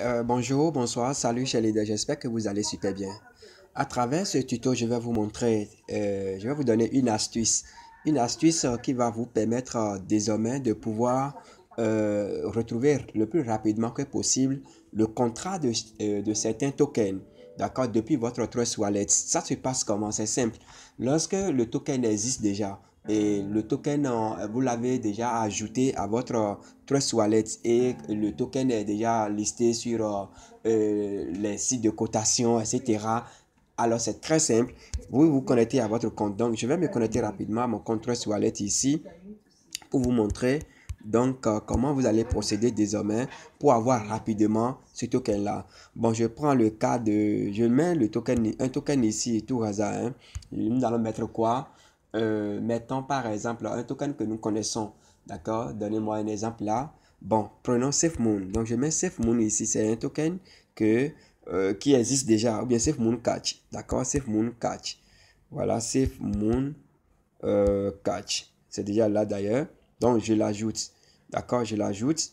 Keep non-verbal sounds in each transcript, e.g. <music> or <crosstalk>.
Euh, bonjour, bonsoir, salut chers leaders, j'espère que vous allez super bien. À travers ce tuto, je vais vous montrer, euh, je vais vous donner une astuce. Une astuce euh, qui va vous permettre désormais de pouvoir retrouver le plus rapidement que possible le contrat de, de certains tokens. D'accord Depuis votre Trust Wallet. Ça se passe comment C'est simple. Lorsque le token existe déjà, et le token, euh, vous l'avez déjà ajouté à votre euh, Trust Wallet et le token est déjà listé sur euh, les sites de cotation, etc. Alors c'est très simple. Vous vous connectez à votre compte. Donc je vais me connecter rapidement à mon compte Trust Wallet ici pour vous montrer donc comment vous allez procéder désormais pour avoir rapidement ce token là. Bon je prends le cas de je mets le token un token ici tout hasard. Hein. Nous allons mettre quoi euh, mettons par exemple un token que nous connaissons, d'accord Donnez-moi un exemple là. Bon, prenons SafeMoon. Donc, je mets SafeMoon ici. C'est un token que, euh, qui existe déjà, ou bien SafeMoon Catch. D'accord SafeMoon Catch. Voilà, SafeMoon euh, Catch. C'est déjà là d'ailleurs. Donc, je l'ajoute. D'accord Je l'ajoute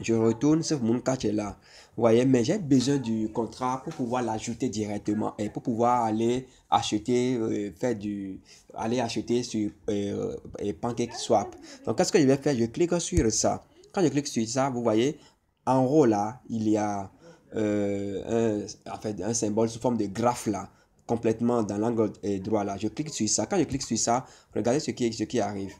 je retourne sur mon catch là. Vous voyez, mais j'ai besoin du contrat pour pouvoir l'ajouter directement et pour pouvoir aller acheter, euh, faire du, aller acheter sur euh, euh Swap. Donc, qu'est-ce que je vais faire Je clique sur ça. Quand je clique sur ça, vous voyez, en haut là, il y a euh, un, en fait, un symbole sous forme de graphe là complètement dans l'angle droit là. Je clique sur ça. Quand je clique sur ça, regardez ce qui, ce qui arrive.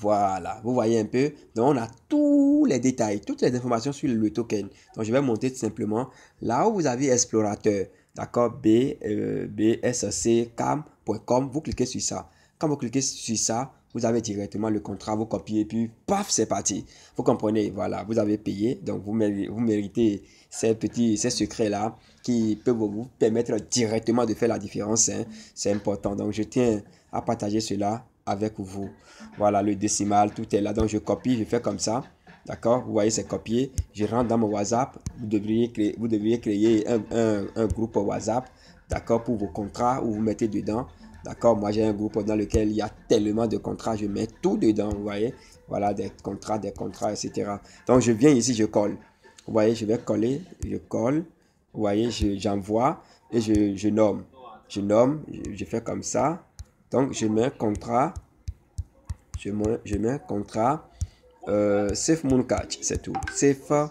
Voilà, vous voyez un peu. Donc, on a tous les détails, toutes les informations sur le token. Donc, je vais monter tout simplement là où vous avez Explorateur. D'accord B, euh, Vous cliquez sur ça. Quand vous cliquez sur ça, vous avez directement le contrat, vous copiez, puis paf, c'est parti. Vous comprenez, voilà, vous avez payé, donc vous, méritez, vous méritez ces petits ces secrets-là qui peuvent vous permettre directement de faire la différence. Hein. C'est important, donc je tiens à partager cela avec vous. Voilà, le décimal, tout est là. Donc, je copie, je fais comme ça. D'accord Vous voyez, c'est copié. Je rentre dans mon WhatsApp. Vous devriez créer, vous créer un, groupe WhatsApp. D'accord Pour vos contrats où vous mettez dedans. D'accord Moi, j'ai un groupe dans lequel il y a tellement de contrats. Je mets tout dedans, vous voyez Voilà, des contrats, des contrats, etc. Donc, je viens ici, je colle. Vous voyez, je vais coller. Je colle. Vous voyez, j'envoie et je, je, nomme. Je nomme. je fais comme ça. Donc, je mets contrat. Je mets, je mets contrat. Euh, save mon catch, c'est tout. Save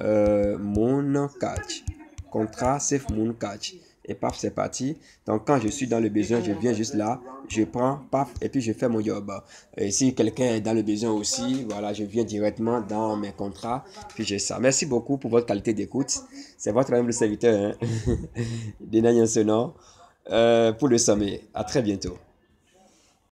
euh, moon mon catch. Contrat, safe moon catch. Et paf, c'est parti. Donc, quand je suis dans le besoin, je viens juste là, je prends, paf, et puis je fais mon job. Et si quelqu'un est dans le besoin aussi, voilà, je viens directement dans mes contrats, puis j'ai ça. Merci beaucoup pour votre qualité d'écoute. C'est votre humble serviteur, hein? <laughs> nom euh, pour le sommet. À très bientôt.